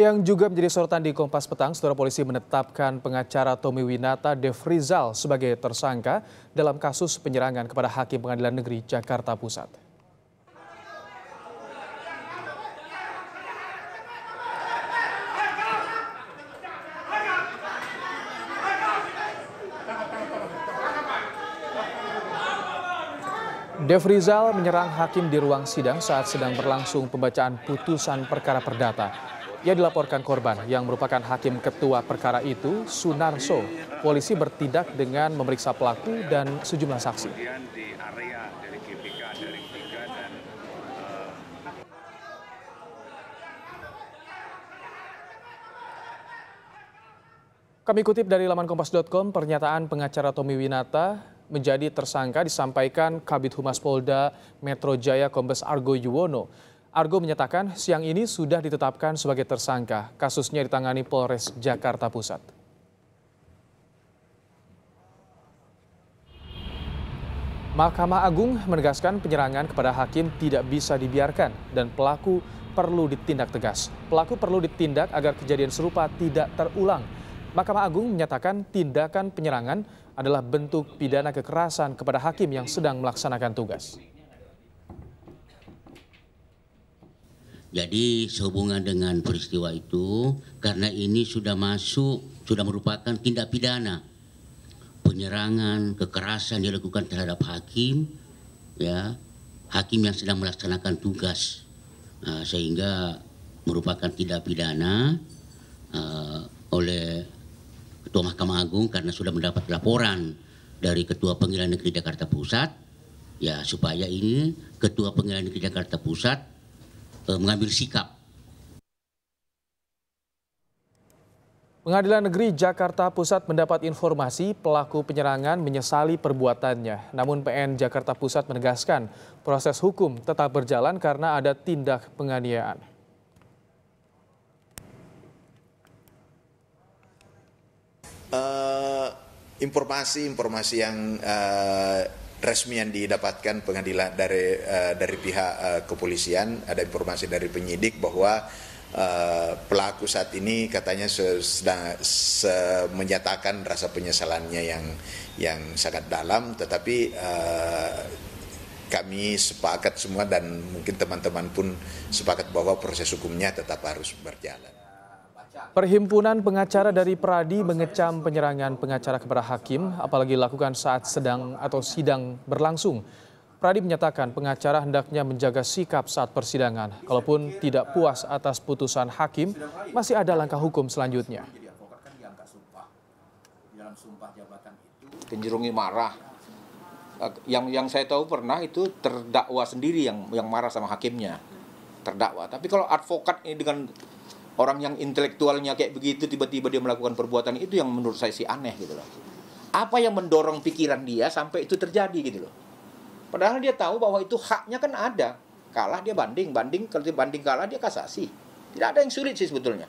Yang juga menjadi sorotan di Kompas Petang, setelah polisi menetapkan pengacara Tommy Winata Devrizal sebagai tersangka dalam kasus penyerangan kepada Hakim Pengadilan Negeri Jakarta Pusat. Dev Rizal menyerang hakim di ruang sidang saat sedang berlangsung pembacaan putusan perkara perdata. Ia dilaporkan korban yang merupakan hakim ketua perkara itu, Sunarso. Polisi bertindak dengan memeriksa pelaku dan sejumlah saksi. Eh, Kami kutip dari laman kompas.com, pernyataan pengacara Tommy Winata menjadi tersangka disampaikan Kabit Humas Polda Metro Jaya Kombes Argo Yuwono. Argo menyatakan siang ini sudah ditetapkan sebagai tersangka. Kasusnya ditangani Polres Jakarta Pusat. Mahkamah Agung menegaskan penyerangan kepada hakim tidak bisa dibiarkan dan pelaku perlu ditindak tegas. Pelaku perlu ditindak agar kejadian serupa tidak terulang. Mahkamah Agung menyatakan tindakan penyerangan adalah bentuk pidana kekerasan kepada hakim yang sedang melaksanakan tugas. Jadi sehubungan dengan peristiwa itu karena ini sudah masuk sudah merupakan tindak pidana penyerangan kekerasan dilakukan terhadap hakim ya hakim yang sedang melaksanakan tugas nah, sehingga merupakan tindak pidana uh, oleh Ketua Mahkamah Agung karena sudah mendapat laporan dari Ketua Pengadilan Negeri Jakarta Pusat ya supaya ini Ketua Pengadilan Negeri Jakarta Pusat Eh, mengambil sikap. Pengadilan Negeri Jakarta Pusat mendapat informasi pelaku penyerangan menyesali perbuatannya. Namun PN Jakarta Pusat menegaskan proses hukum tetap berjalan karena ada tindak penganiayaan. Eh, informasi-informasi uh, yang uh, resmi yang didapatkan pengadilan dari uh, dari pihak uh, kepolisian ada informasi dari penyidik bahwa uh, pelaku saat ini katanya sedang se menyatakan rasa penyesalannya yang yang sangat dalam tetapi uh, kami sepakat semua dan mungkin teman-teman pun sepakat bahwa proses hukumnya tetap harus berjalan Perhimpunan pengacara dari Pradi mengecam penyerangan pengacara kepada hakim, apalagi dilakukan saat sedang atau sidang berlangsung. Pradi menyatakan pengacara hendaknya menjaga sikap saat persidangan. Kalaupun tidak puas atas putusan hakim, masih ada langkah hukum selanjutnya. Kenjerungi marah. Yang yang saya tahu pernah itu terdakwa sendiri yang yang marah sama hakimnya. Terdakwa. Tapi kalau advokat ini dengan orang yang intelektualnya kayak begitu tiba-tiba dia melakukan perbuatan itu yang menurut saya sih aneh gitu loh apa yang mendorong pikiran dia sampai itu terjadi gitu loh padahal dia tahu bahwa itu haknya kan ada kalah dia banding banding kalau dia banding kalah dia kasasi tidak ada yang sulit sih sebetulnya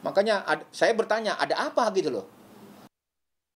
makanya saya bertanya ada apa gitu loh